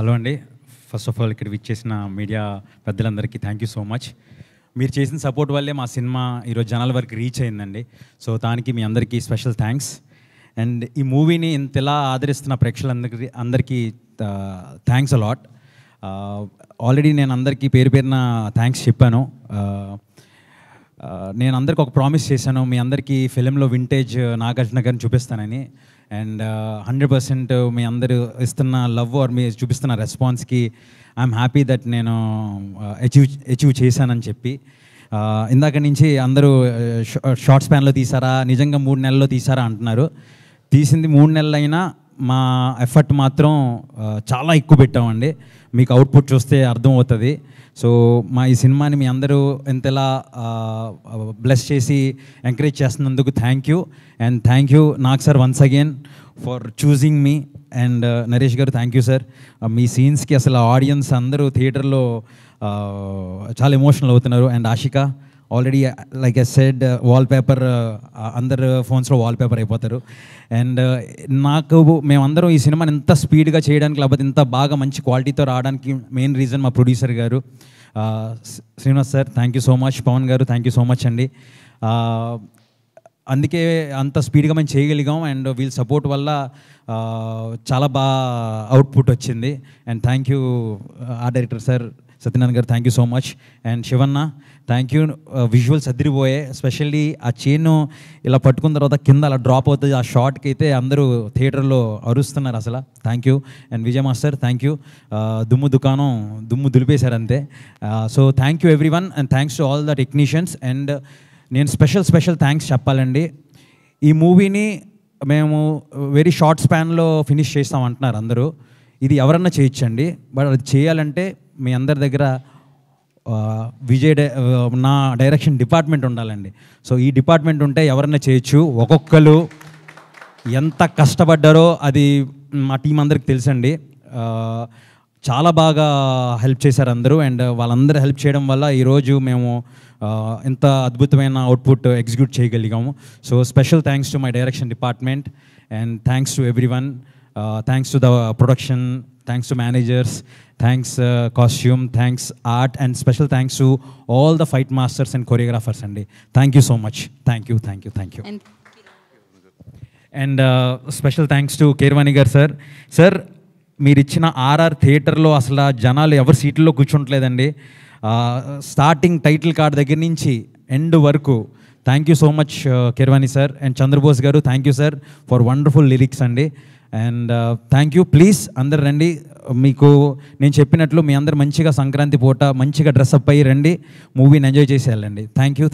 hello అండి first of all ఇక్కడ విచ్చేసిన మీడియా పెద్దలందరికీ థ్యాంక్ యూ సో మచ్ మీరు చేసిన సపోర్ట్ వల్లే మా సినిమా ఈరోజు జనాల వరకు రీచ్ అయిందండి సో దానికి మీ అందరికీ స్పెషల్ థ్యాంక్స్ అండ్ ఈ మూవీని ఇంత ఇలా ఆదరిస్తున్న ప్రేక్షకులందరి అందరికీ థ్యాంక్స్ అలాట్ ఆల్రెడీ నేను అందరికీ పేరు పేరున థ్యాంక్స్ చెప్పాను నేను అందరికి ఒక ప్రామిస్ చేశాను మీ అందరికీ ఫిలింలో వింటేజ్ నాగార్జున గారిని చూపిస్తానని అండ్ హండ్రెడ్ పర్సెంట్ మీ అందరూ ఇస్తున్న లవ్ ఆర్ మీ చూపిస్తున్న రెస్పాన్స్కి ఐఎమ్ హ్యాపీ దట్ నేను అచీవ్ అచీవ్ చేశానని చెప్పి ఇందాక నుంచి అందరూ షార్ట్ స్పాన్లో తీసారా నిజంగా మూడు నెలల్లో తీసారా అంటున్నారు తీసింది మూడు నెలలైనా మా ఎఫర్ట్ మాత్రం చాలా ఎక్కువ పెట్టామండి మీకు అవుట్పుట్ చూస్తే అర్థం అవుతుంది సో మా ఈ సినిమాని మీ అందరూ ఎంతలా బ్లెస్ చేసి ఎంకరేజ్ చేస్తున్నందుకు thank you and thank you నాకు sir once again for choosing మీ and Naresh garu thank you sir మీ సీన్స్కి అసలు ఆడియన్స్ అందరూ థియేటర్లో చాలా ఎమోషనల్ అవుతున్నారు and Ashika already like a said wallpaper అందరు ఫోన్స్లో వాల్పేపర్ అయిపోతారు అండ్ uh, నాకు మేమందరం ఈ సినిమాని ఇంత స్పీడ్గా చేయడానికి లేకపోతే ఇంత బాగా మంచి క్వాలిటీతో రావడానికి మెయిన్ రీజన్ మా producer garu Srinivas sir thank you so much Pavan garu thank you so much అండి అందుకే అంత స్పీడ్గా మేము చేయగలిగాం అండ్ వీళ్ళ సపోర్ట్ వల్ల చాలా బాగా అవుట్పుట్ వచ్చింది అండ్ థ్యాంక్ యూ ఆ director sir Satyanarayana garu thank you so much and Shivanna thank you visuals అదిరిపోయే స్పెషల్లీ ఆ చైన్ ఇలా పట్టుకున్న తర్వాత కింద అలా డ్రాప్ అవుతుంది ఆ షార్ట్కి అయితే అందరూ థియేటర్లో అరుస్తున్నారు అసలు thank you and Vijaya master thank you uh, దుమ్ము దుకాణం దుమ్ము దులిపేశారు అంతే so thank you everyone and thanks to all the technicians and నేను స్పెషల్ స్పెషల్ థ్యాంక్స్ చెప్పాలండి ఈ మూవీని మేము వెరీ షార్ట్ స్పాన్లో ఫినిష్ చేస్తాం అంటున్నారు అందరూ ఇది ఎవరన్నా చేయించండి బట్ అది చేయాలంటే మీ అందరి దగ్గర విజయ్ నా డైరెక్షన్ డిపార్ట్మెంట్ ఉండాలండి సో ఈ డిపార్ట్మెంట్ ఉంటే ఎవరైనా చేయొచ్చు ఒక్కొక్కరు ఎంత కష్టపడ్డారో అది మా టీం అందరికి తెలుసండి చాలా బాగా హెల్ప్ చేశారు అందరూ అండ్ వాళ్ళందరూ హెల్ప్ చేయడం వల్ల ఈరోజు మేము ఇంత అద్భుతమైన అవుట్పుట్ ఎగ్జిక్యూట్ చేయగలిగాము so special thanks to my direction department and thanks to everyone thanks to the production thanks to managers thanks costume thanks art and special thanks to all the fight masters and choreographers అండి thank you so much thank you thank you thank you and special thanks to Keeravani garu sir sir మీరు ఇచ్చిన RR థియేటర్లో అసలు జనాలు ఎవరి సీట్లో కూర్చుంటలేదండి starting title card దగ్గర నుంచి ఎండ్ వరకు thank you so much Keeravani sir and Chandrabose garu thank you sir for wonderful lyrics అండి అండ్ థ్యాంక్ యూ ప్లీజ్ అందరు రండి మీకు నేను చెప్పినట్లు మీ అందరు మంచిగా సంక్రాంతి పూట మంచిగా డ్రెస్అప్ అయ్యి రండి మూవీని ఎంజాయ్ చేసి వెళ్ళండి థ్యాంక్ యూ